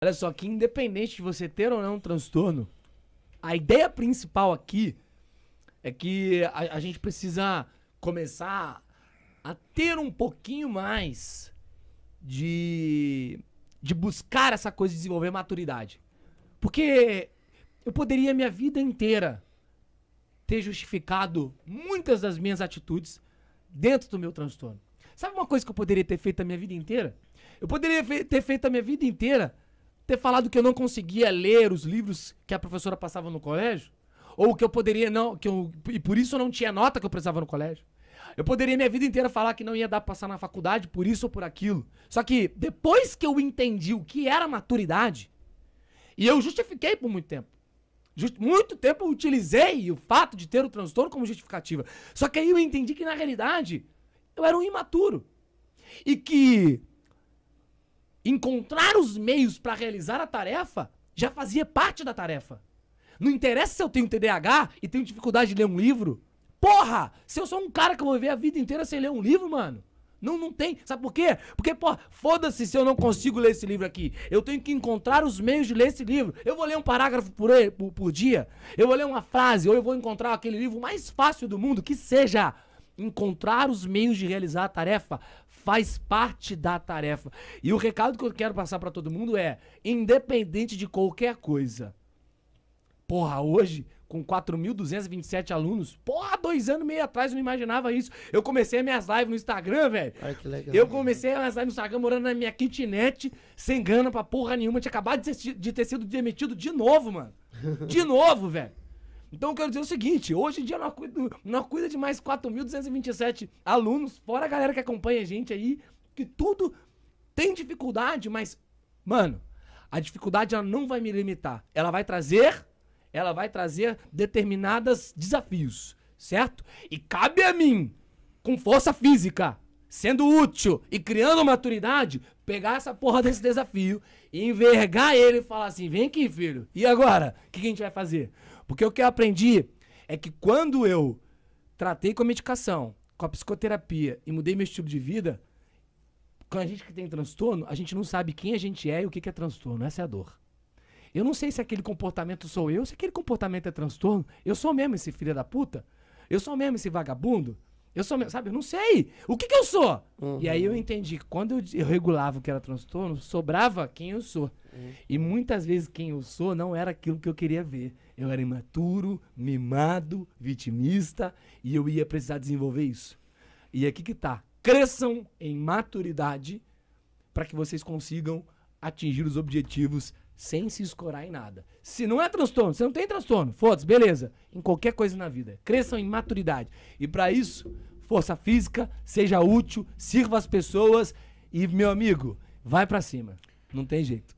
Olha só, que independente de você ter ou não um transtorno, a ideia principal aqui é que a, a gente precisa começar a ter um pouquinho mais de, de buscar essa coisa de desenvolver maturidade. Porque eu poderia minha vida inteira ter justificado muitas das minhas atitudes dentro do meu transtorno. Sabe uma coisa que eu poderia ter feito a minha vida inteira? Eu poderia ter feito a minha vida inteira ter falado que eu não conseguia ler os livros que a professora passava no colégio? Ou que eu poderia não, que eu, e por isso eu não tinha nota que eu precisava no colégio? Eu poderia minha vida inteira falar que não ia dar pra passar na faculdade por isso ou por aquilo. Só que depois que eu entendi o que era maturidade, e eu justifiquei por muito tempo. Just, muito tempo eu utilizei o fato de ter o transtorno como justificativa. Só que aí eu entendi que na realidade eu era um imaturo. E que encontrar os meios para realizar a tarefa já fazia parte da tarefa. Não interessa se eu tenho TDAH e tenho dificuldade de ler um livro. Porra! Se eu sou um cara que eu vou viver a vida inteira sem ler um livro, mano. Não, não tem. Sabe por quê? Porque, pô, foda-se se eu não consigo ler esse livro aqui. Eu tenho que encontrar os meios de ler esse livro. Eu vou ler um parágrafo por, por, por dia. Eu vou ler uma frase. Ou eu vou encontrar aquele livro mais fácil do mundo, que seja encontrar os meios de realizar a tarefa faz parte da tarefa. E o recado que eu quero passar para todo mundo é: independente de qualquer coisa. Porra, hoje, com 4.227 alunos, porra, dois anos e meio atrás eu não imaginava isso. Eu comecei minhas lives no Instagram, velho. Ai, que legal. Eu comecei minhas lives no Instagram morando na minha kitnet, sem grana pra porra nenhuma. tinha acabado de ter sido demitido de novo, mano. De novo, velho. Então eu quero dizer o seguinte: hoje em dia nós cuida, cuida de mais 4.227 alunos, fora a galera que acompanha a gente aí, que tudo tem dificuldade, mas, mano, a dificuldade ela não vai me limitar. Ela vai trazer, ela vai trazer determinados desafios, certo? E cabe a mim, com força física, sendo útil e criando maturidade, pegar essa porra desse desafio e envergar ele e falar assim: vem aqui, filho, e agora? O que, que a gente vai fazer? Porque o que eu aprendi é que quando eu tratei com a medicação, com a psicoterapia e mudei meu estilo de vida, com a gente que tem transtorno, a gente não sabe quem a gente é e o que, que é transtorno. Essa é a dor. Eu não sei se aquele comportamento sou eu, se aquele comportamento é transtorno. Eu sou mesmo esse filho da puta? Eu sou mesmo esse vagabundo? Eu sou, sabe? Eu não sei. O que que eu sou? Uhum. E aí eu entendi que quando eu, eu, regulava o que era transtorno, sobrava quem eu sou. Uhum. E muitas vezes quem eu sou não era aquilo que eu queria ver. Eu era imaturo, mimado, vitimista e eu ia precisar desenvolver isso. E aqui que tá. Cresçam em maturidade para que vocês consigam atingir os objetivos sem se escorar em nada. Se não é transtorno, se não tem transtorno, foda-se, beleza. Em qualquer coisa na vida. Cresçam em maturidade. E para isso, força física, seja útil, sirva as pessoas e, meu amigo, vai para cima. Não tem jeito.